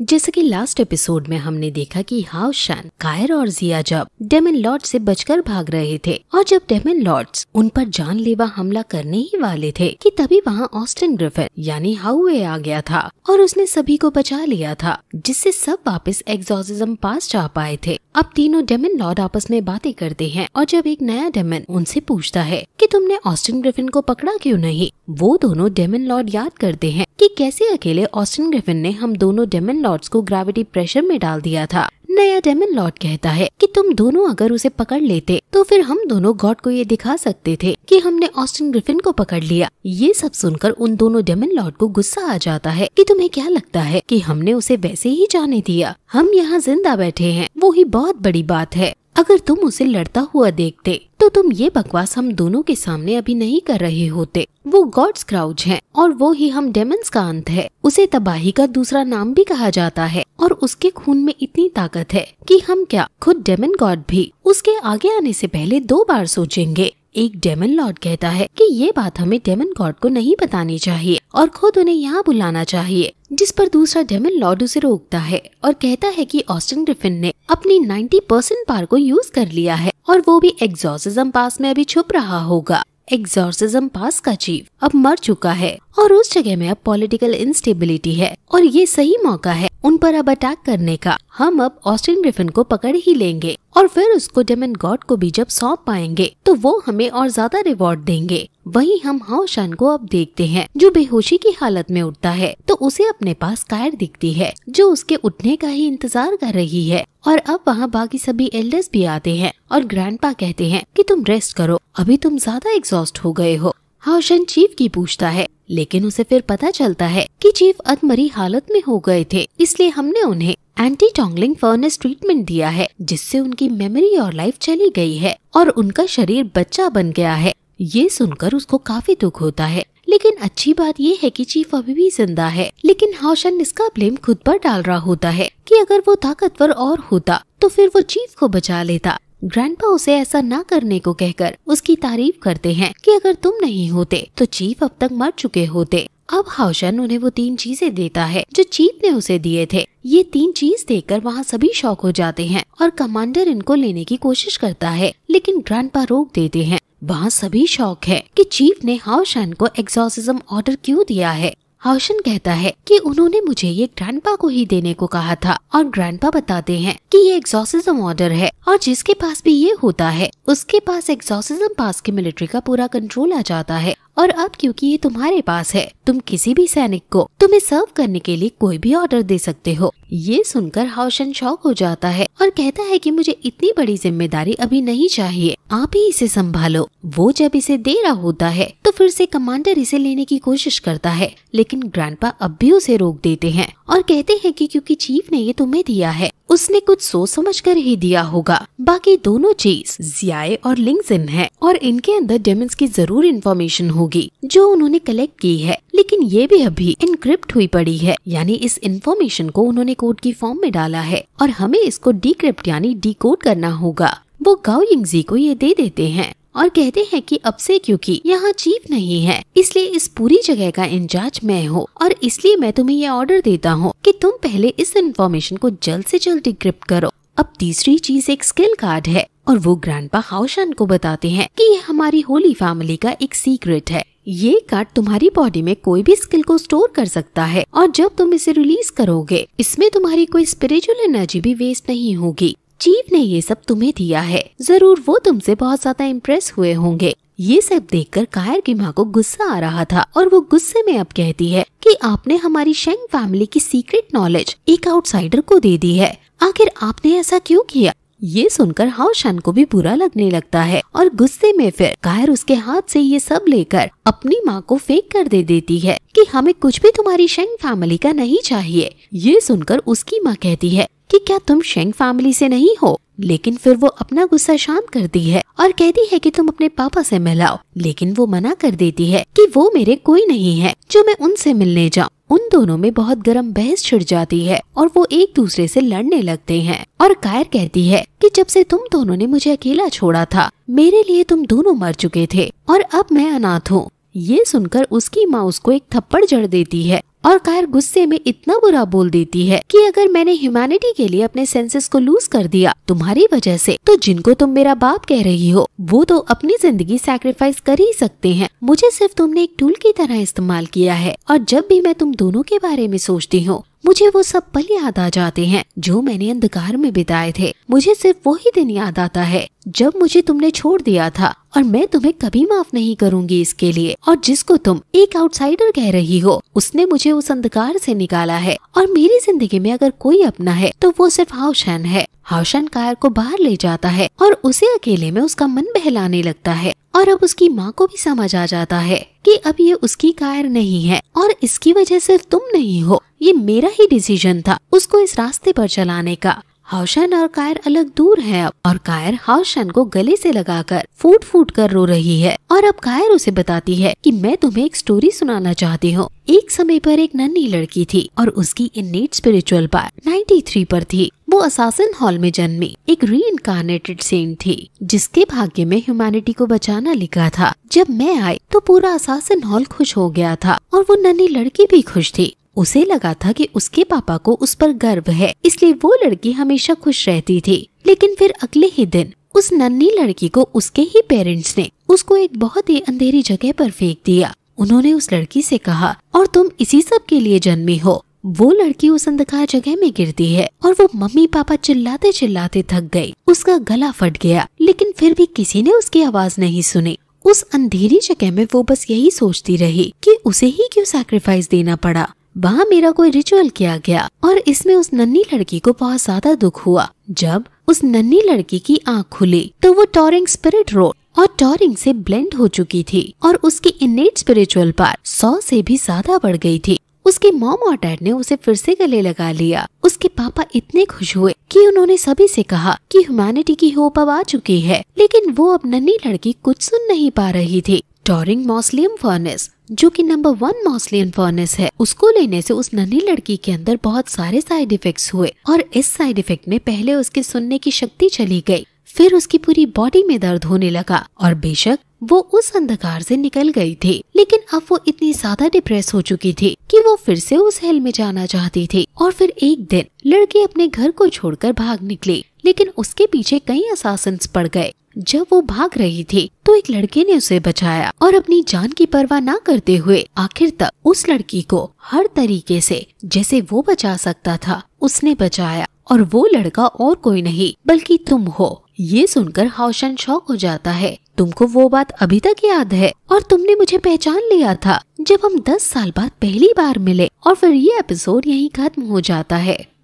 जैसे कि last episode में हमने देखा कि शन कायर और जिया जब डेमिन लॉर्ड से बचकर भाग रहे थे और जब डेमिन लॉर्ड्स उन पर जानलेवा हमला करने ही वाले थे कि तभी वहाँ ऑस्टिन ग्रिफिन यानी हाउए आ गया था और उसने सभी को बचा लिया था जिससे सब वापस एग्जॉसिज्म पास जा पाए थे अब तीनों डेमन लॉर्ड आपस में बातें करते हैं और जब एक नया डेमन उनसे पूछता है कि तुमने ऑस्टिन ग्रिफिन को पकड़ा क्यों नहीं वो दोनों डेमन लॉर्ड याद करते हैं कि कैसे अकेले ऑस्टिन ग्रिफिन ने हम दोनों डेमन लॉर्ड्स को ग्रेविटी प्रेशर में डाल दिया था नया डेमन लॉर्ड कहता है कि तुम दोनों अगर उसे पकड़ लेते तो फिर हम दोनों गॉड को ये दिखा सकते थे कि हमने ऑस्टिन ग्रिफिन को पकड़ लिया ये सब सुनकर उन दोनों डेमन लॉर्ड को गुस्सा आ जाता है कि तुम्हें क्या लगता है कि हमने उसे वैसे ही जाने दिया हम यहाँ जिंदा बैठे हैं वो ही बहुत बड़ी बात है अगर तुम उसे लड़ता हुआ देखते तो तुम ये बकवास हम दोनों के सामने अभी नहीं कर रहे होते वो गॉड्स क्राउज है और वो ही हम डेमंस का अंत है उसे तबाही का दूसरा नाम भी कहा जाता है और उसके खून में इतनी ताकत है कि हम क्या खुद डेमन गॉड भी उसके आगे आने से पहले दो बार सोचेंगे एक डेमन लॉर्ड कहता है कि ये बात हमें डेमन गॉड को नहीं बतानी चाहिए और खुद उन्हें यहाँ बुलाना चाहिए जिस पर दूसरा डेमन लॉर्ड उसे रोकता है और कहता है कि ऑस्टिन ग्रिफिन ने अपनी 90 परसेंट पार को यूज कर लिया है और वो भी एग्जॉर्सिज्म पास में अभी छुप रहा होगा एग्जॉर्सिज्म पास का चीफ अब मर चुका है और उस जगह में अब पॉलिटिकल इंस्टेबिलिटी है और ये सही मौका है उन पर अब अटैक करने का हम अब ऑस्टिन ग्रिफिन को पकड़ ही लेंगे और फिर उसको डेमन गॉड को भी जब सौंप पाएंगे तो वो हमें और ज्यादा रिवॉर्ड देंगे वहीं हम हाओशान को अब देखते हैं जो बेहोशी की हालत में उठता है तो उसे अपने पास कायर दिखती है जो उसके उठने का ही इंतजार कर रही है और अब वहाँ बाकी सभी एल्डर्स भी आते हैं और ग्रैंड कहते हैं की तुम रेस्ट करो अभी तुम ज्यादा एग्जॉस्ट हो गए हो हाउशन चीफ की पूछता है लेकिन उसे फिर पता चलता है कि चीफ अधमरी हालत में हो गए थे इसलिए हमने उन्हें एंटी टोंगलिंग फर्नेस ट्रीटमेंट दिया है जिससे उनकी मेमोरी और लाइफ चली गई है और उनका शरीर बच्चा बन गया है ये सुनकर उसको काफी दुख होता है लेकिन अच्छी बात ये है कि चीफ अभी भी जिंदा है लेकिन हाउशन इसका ब्लेम खुद पर डाल रहा होता है कि अगर वो ताकतवर और होता तो फिर वो चीफ को बचा लेता ग्रैंडपा उसे ऐसा ना करने को कहकर उसकी तारीफ करते हैं कि अगर तुम नहीं होते तो चीफ अब तक मर चुके होते अब हाउशन उन्हें वो तीन चीजें देता है जो चीफ ने उसे दिए थे ये तीन चीज देखकर वहाँ सभी शौक हो जाते हैं और कमांडर इनको लेने की कोशिश करता है लेकिन ग्रैंडपा रोक देते हैं वहाँ सभी शौक है कि चीफ ने हाउशन को एग्जॉसिज्म ऑर्डर क्यों दिया है हाउशन कहता है कि उन्होंने मुझे ये ग्रैंडपा को ही देने को कहा था और ग्रैंडपा बताते हैं कि ये एग्जॉसिज्म ऑर्डर है और जिसके पास भी ये होता है उसके पास एग्जॉसिज्म पास के मिलिट्री का पूरा कंट्रोल आ जाता है और अब क्योंकि ये तुम्हारे पास है तुम किसी भी सैनिक को तुम्हें सर्व करने के लिए कोई भी ऑर्डर दे सकते हो ये सुनकर हाउशन शौक हो जाता है और कहता है कि मुझे इतनी बड़ी जिम्मेदारी अभी नहीं चाहिए आप ही इसे संभालो वो जब इसे दे रहा होता है तो फिर से कमांडर इसे लेने की कोशिश करता है लेकिन ग्रैंडपा अब भी उसे रोक देते हैं और कहते हैं कि क्योंकि चीफ ने ये तुम्हें दिया है उसने कुछ सोच समझ कर ही दिया होगा बाकी दोनों चीज जियाए और लिंग है और इनके अंदर डेमंस की जरूर इन्फॉर्मेशन होगी जो उन्होंने कलेक्ट की है लेकिन ये भी अभी इनक्रिप्ट हुई पड़ी है यानी इस इन्फॉर्मेशन को उन्होंने कोड की फॉर्म में डाला है और हमें इसको डिक्रिप्ट यानी डी करना होगा वो गाओ यिंगजी को ये दे देते हैं और कहते हैं कि अब से क्योंकि यहाँ चीफ नहीं है इसलिए इस पूरी जगह का इंचार्ज मैं हूँ और इसलिए मैं तुम्हें ये ऑर्डर देता हूँ कि तुम पहले इस इन्फॉर्मेशन को जल्द से जल्द डिक्रिप्ट करो अब तीसरी चीज एक स्किल कार्ड है और वो पा हाउशन को बताते हैं कि ये हमारी होली फैमिली का एक सीक्रेट है ये कार्ड तुम्हारी बॉडी में कोई भी स्किल को स्टोर कर सकता है और जब तुम इसे रिलीज करोगे इसमें तुम्हारी कोई स्पिरिचुअल एनर्जी भी वेस्ट नहीं होगी जीव ने ये सब तुम्हें दिया है जरूर वो तुमसे बहुत ज्यादा इम्प्रेस हुए होंगे ये सब देखकर कायर की माँ को गुस्सा आ रहा था और वो गुस्से में अब कहती है कि आपने हमारी शेंग फैमिली की सीक्रेट नॉलेज एक आउटसाइडर को दे दी है आखिर आपने ऐसा क्यों किया ये सुनकर शन को भी बुरा लगने लगता है और गुस्से में फिर कायर उसके हाथ से ये सब लेकर अपनी माँ को फेंक कर दे देती है कि हमें कुछ भी तुम्हारी शेंग फैमिली का नहीं चाहिए ये सुनकर उसकी माँ कहती है कि क्या तुम शेंग फैमिली से नहीं हो लेकिन फिर वो अपना गुस्सा शांत करती है और कहती है कि तुम अपने पापा से मिलाओ लेकिन वो मना कर देती है कि वो मेरे कोई नहीं है जो मैं उनसे मिलने जाऊँ उन दोनों में बहुत गर्म बहस छिड़ जाती है और वो एक दूसरे से लड़ने लगते हैं और कायर कहती है कि जब से तुम दोनों ने मुझे अकेला छोड़ा था मेरे लिए तुम दोनों मर चुके थे और अब मैं अनाथ हूँ ये सुनकर उसकी माँ उसको एक थप्पड़ जड़ देती है और कार गुस्से में इतना बुरा बोल देती है कि अगर मैंने ह्यूमैनिटी के लिए अपने सेंसेस को लूज कर दिया तुम्हारी वजह से तो जिनको तुम मेरा बाप कह रही हो वो तो अपनी जिंदगी सैक्रिफाइस कर ही सकते हैं मुझे सिर्फ तुमने एक टूल की तरह इस्तेमाल किया है और जब भी मैं तुम दोनों के बारे में सोचती हूँ मुझे वो सब पल याद आ जाते हैं जो मैंने अंधकार में बिताए थे मुझे सिर्फ वो ही दिन याद आता है जब मुझे तुमने छोड़ दिया था और मैं तुम्हें कभी माफ नहीं करूंगी इसके लिए और जिसको तुम एक आउटसाइडर कह रही हो उसने मुझे उस अंधकार से निकाला है और मेरी जिंदगी में अगर कोई अपना है तो वो सिर्फ हाउशन है हाउशन कार को बाहर ले जाता है और उसे अकेले में उसका मन बहलाने लगता है और अब उसकी माँ को भी समझ आ जाता है कि अब ये उसकी कार नहीं है और इसकी वजह सिर्फ तुम नहीं हो ये मेरा ही डिसीजन था उसको इस रास्ते पर चलाने का हौशन और कायर अलग दूर हैं और कायर हौशन को गले से लगाकर फूट फूट कर रो रही है और अब कायर उसे बताती है कि मैं तुम्हें एक स्टोरी सुनाना चाहती हूँ एक समय पर एक नन्ही लड़की थी और उसकी इनेट स्पिरिचुअल पार 93 पर थी वो असासन हॉल में जन्मी एक री इनकारनेटेड सेंट थी जिसके भाग्य में ह्यूमैनिटी को बचाना लिखा था जब मैं आई तो पूरा असासन हॉल खुश हो गया था और वो नन्ही लड़की भी खुश थी उसे लगा था कि उसके पापा को उस पर गर्व है इसलिए वो लड़की हमेशा खुश रहती थी लेकिन फिर अगले ही दिन उस नन्ही लड़की को उसके ही पेरेंट्स ने उसको एक बहुत ही अंधेरी जगह पर फेंक दिया उन्होंने उस लड़की से कहा और तुम इसी सब के लिए जन्मी हो वो लड़की उस अंधकार जगह में गिरती है और वो मम्मी पापा चिल्लाते चिल्लाते थक गई उसका गला फट गया लेकिन फिर भी किसी ने उसकी आवाज नहीं सुनी उस अंधेरी जगह में वो बस यही सोचती रही कि उसे ही क्यों सैक्रिफाइस देना पड़ा वहाँ मेरा कोई रिचुअल किया गया और इसमें उस नन्ही लड़की को बहुत ज्यादा दुख हुआ जब उस नन्ही लड़की की आंख खुली तो वो टॉरिंग स्पिरिट रोड और टॉरिंग से ब्लेंड हो चुकी थी और उसकी इनेट स्पिरिचुअल पार सौ से भी ज्यादा बढ़ गई थी उसके मॉम और डैड ने उसे फिर से गले लगा लिया उसके पापा इतने खुश हुए कि उन्होंने सभी से कहा कि ह्यूमैनिटी की होप अब आ चुकी है लेकिन वो अब नन्ही लड़की कुछ सुन नहीं पा रही थी टॉरिंग मॉसलियम फर्नेस जो कि नंबर वन मॉसलियन फर्नेस है उसको लेने से उस नन्ही लड़की के अंदर बहुत सारे साइड इफेक्ट्स हुए और इस साइड इफेक्ट में पहले उसके सुनने की शक्ति चली गई फिर उसकी पूरी बॉडी में दर्द होने लगा और बेशक वो उस अंधकार से निकल गई थी लेकिन अब वो इतनी ज्यादा डिप्रेस हो चुकी थी कि वो फिर से उस हेल में जाना चाहती थी और फिर एक दिन लड़की अपने घर को छोड़कर भाग निकली लेकिन उसके पीछे कई असासन पड़ गए जब वो भाग रही थी तो एक लड़के ने उसे बचाया और अपनी जान की परवाह ना करते हुए आखिर तक उस लड़की को हर तरीके से जैसे वो बचा सकता था उसने बचाया और वो लड़का और कोई नहीं बल्कि तुम हो ये सुनकर हौशन शौक हो जाता है तुमको वो बात अभी तक याद है और तुमने मुझे पहचान लिया था जब हम दस साल बाद पहली बार मिले और फिर ये एपिसोड यहीं खत्म हो जाता है